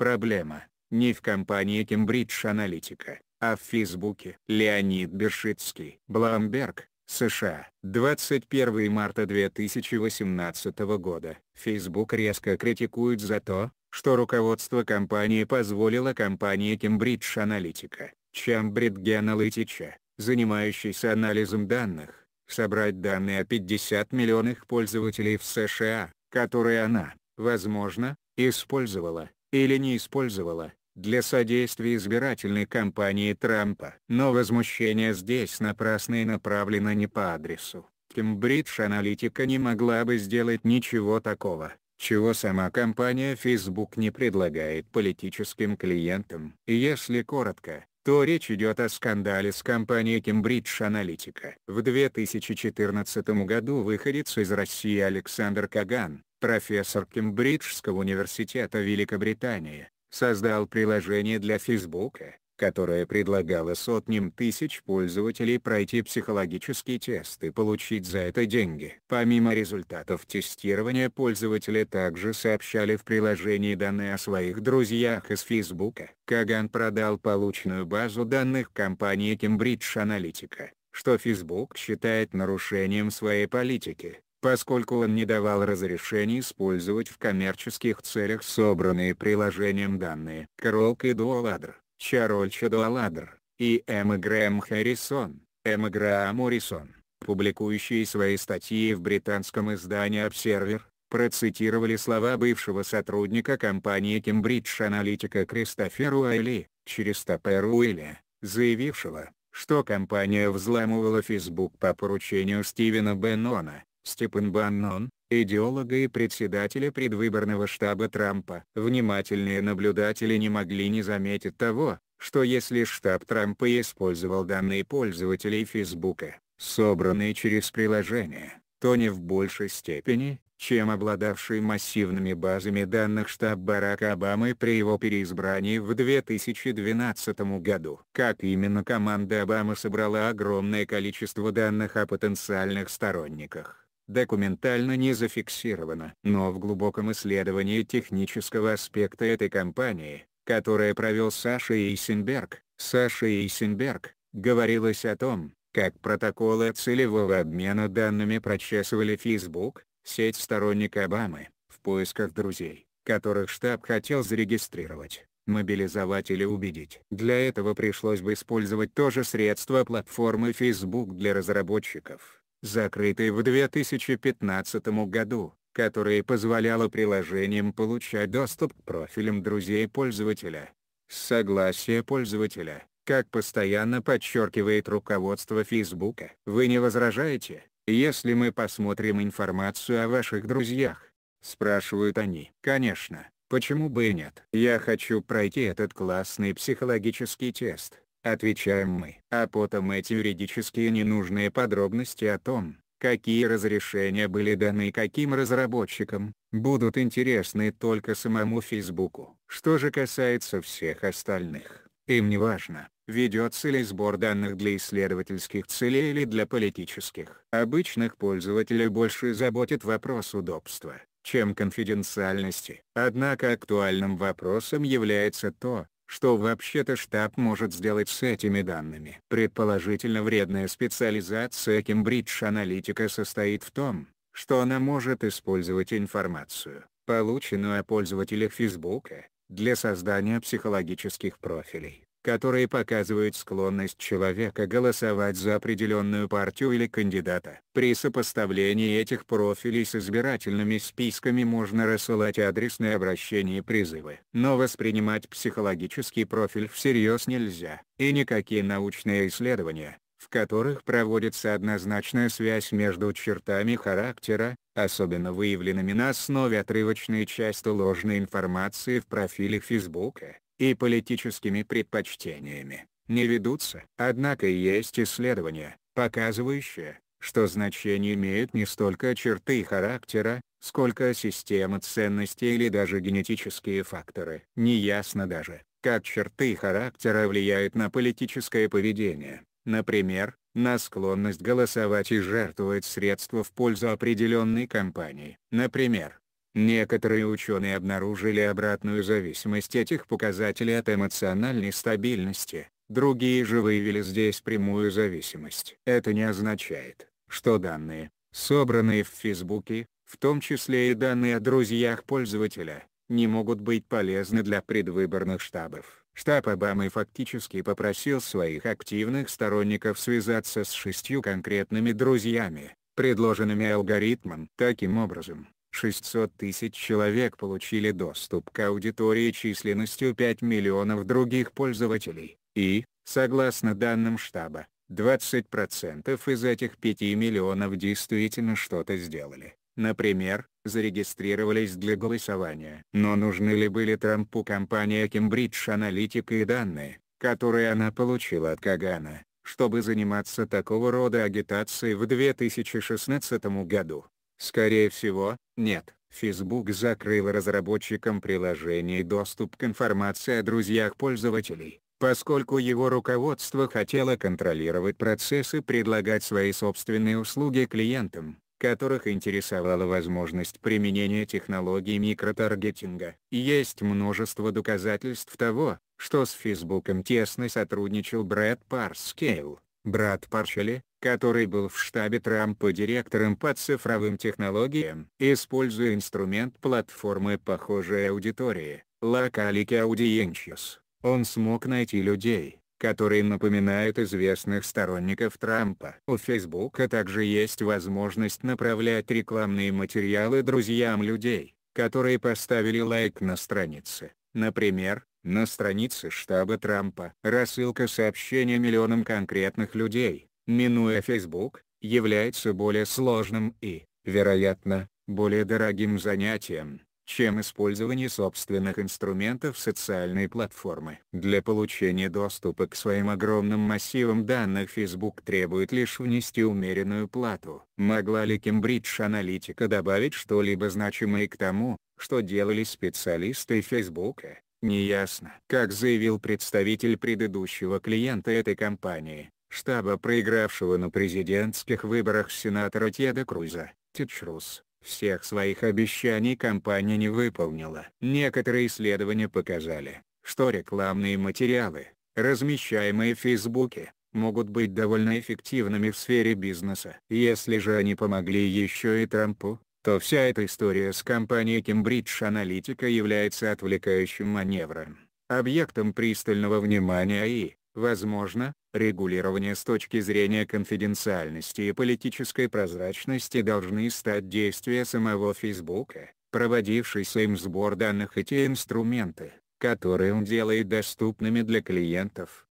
Проблема не в компании Cambridge Analytica, а в Фейсбуке. Леонид Бершицкий, Бламберг, США, 21 марта 2018 года. Facebook резко критикует за то, что руководство компании позволило компании Cambridge Analytica, Cambridge Analytica, занимающейся анализом данных, собрать данные о 50 миллионах пользователей в США, которые она, возможно, использовала или не использовала, для содействия избирательной кампании Трампа. Но возмущение здесь напрасно и направлено не по адресу. Кембридж Аналитика не могла бы сделать ничего такого, чего сама компания Facebook не предлагает политическим клиентам. Если коротко, то речь идет о скандале с компанией Cambridge Analytica. В 2014 году выходец из России Александр Каган, профессор Кембриджского университета Великобритании, создал приложение для Фейсбука, которое предлагало сотням тысяч пользователей пройти психологический тест и получить за это деньги. Помимо результатов тестирования пользователи также сообщали в приложении данные о своих друзьях из Фейсбука. Каган продал полученную базу данных компании Кембридж Аналитика, что Facebook считает нарушением своей политики поскольку он не давал разрешения использовать в коммерческих целях собранные приложением данные. Кролк и Дуаладр, Чарольча Дуаладр, и Эмма Грэм Харрисон, Эмма Грэм Моррисон, публикующие свои статьи в британском издании Observer, процитировали слова бывшего сотрудника компании Cambridge Analytica Кристофера Уайли, через Топер Уилля, заявившего, что компания взламывала Facebook по поручению Стивена Беннона, Степан Баннон, идеолога и председателя предвыборного штаба Трампа. Внимательные наблюдатели не могли не заметить того, что если штаб Трампа использовал данные пользователей Фейсбука, собранные через приложение, то не в большей степени, чем обладавший массивными базами данных штаб Барака Обамы при его переизбрании в 2012 году. Как именно команда Обамы собрала огромное количество данных о потенциальных сторонниках документально не зафиксировано. Но в глубоком исследовании технического аспекта этой компании, которое провел Саша Эйсенберг, Саша Эйсенберг, говорилось о том, как протоколы целевого обмена данными прочесывали Facebook, сеть сторонник Обамы, в поисках друзей, которых штаб хотел зарегистрировать мобилизовать или убедить. Для этого пришлось бы использовать то же средство платформы Facebook для разработчиков закрытой в 2015 году, которая позволяла приложениям получать доступ к профилям друзей пользователя. Согласие пользователя, как постоянно подчеркивает руководство Facebook, вы не возражаете, если мы посмотрим информацию о ваших друзьях? Спрашивают они. Конечно, почему бы и нет? Я хочу пройти этот классный психологический тест. Отвечаем мы. А потом эти юридические ненужные подробности о том, какие разрешения были даны каким разработчикам, будут интересны только самому Фейсбуку. Что же касается всех остальных, им не важно, ведется ли сбор данных для исследовательских целей или для политических. Обычных пользователей больше заботит вопрос удобства, чем конфиденциальности. Однако актуальным вопросом является то, что вообще-то штаб может сделать с этими данными? Предположительно вредная специализация Cambridge Analytica состоит в том, что она может использовать информацию, полученную о пользователях Фейсбука, для создания психологических профилей которые показывают склонность человека голосовать за определенную партию или кандидата. При сопоставлении этих профилей с избирательными списками можно рассылать адресные обращения и призывы. Но воспринимать психологический профиль всерьез нельзя, и никакие научные исследования, в которых проводится однозначная связь между чертами характера, особенно выявленными на основе отрывочной часто ложной информации в профиле Фейсбука, и политическими предпочтениями, не ведутся. Однако есть исследования, показывающие, что значение имеют не столько черты характера, сколько система ценностей или даже генетические факторы. Неясно даже, как черты характера влияют на политическое поведение, например, на склонность голосовать и жертвовать средства в пользу определенной компании. Например, Некоторые ученые обнаружили обратную зависимость этих показателей от эмоциональной стабильности, другие же выявили здесь прямую зависимость. Это не означает, что данные, собранные в Фейсбуке, в том числе и данные о друзьях пользователя, не могут быть полезны для предвыборных штабов. Штаб Обамы фактически попросил своих активных сторонников связаться с шестью конкретными друзьями, предложенными алгоритмом. Таким образом, 600 тысяч человек получили доступ к аудитории численностью 5 миллионов других пользователей, и, согласно данным штаба, 20% из этих 5 миллионов действительно что-то сделали. Например, зарегистрировались для голосования. Но нужны ли были Трампу компания Cambridge Analytica и данные, которые она получила от Кагана, чтобы заниматься такого рода агитацией в 2016 году? Скорее всего, нет. Facebook закрыл разработчикам приложений доступ к информации о друзьях пользователей, поскольку его руководство хотело контролировать процесс и предлагать свои собственные услуги клиентам, которых интересовала возможность применения технологий микротаргетинга. Есть множество доказательств того, что с Фейсбуком тесно сотрудничал Брэд Парскейл, брат Паршели, который был в штабе Трампа директором по цифровым технологиям. Используя инструмент платформы похожей аудитории, Localic Audiences, он смог найти людей, которые напоминают известных сторонников Трампа. У Фейсбука также есть возможность направлять рекламные материалы друзьям людей, которые поставили лайк на странице. Например, на странице штаба Трампа. Рассылка сообщения миллионам конкретных людей, минуя Facebook, является более сложным и, вероятно, более дорогим занятием, чем использование собственных инструментов социальной платформы. Для получения доступа к своим огромным массивам данных Facebook требует лишь внести умеренную плату. Могла ли Cambridge Analytica добавить что-либо значимое к тому, что делали специалисты Facebook? Неясно. Как заявил представитель предыдущего клиента этой компании, штаба проигравшего на президентских выборах сенатора Теда Круза, Тичрус, всех своих обещаний компания не выполнила. Некоторые исследования показали, что рекламные материалы, размещаемые в Фейсбуке, могут быть довольно эффективными в сфере бизнеса. Если же они помогли еще и Трампу, то вся эта история с компанией Cambridge Analytica является отвлекающим маневром, объектом пристального внимания и, Возможно, регулирование с точки зрения конфиденциальности и политической прозрачности должны стать действия самого Фейсбука, проводившийся им сбор данных и те инструменты, которые он делает доступными для клиентов.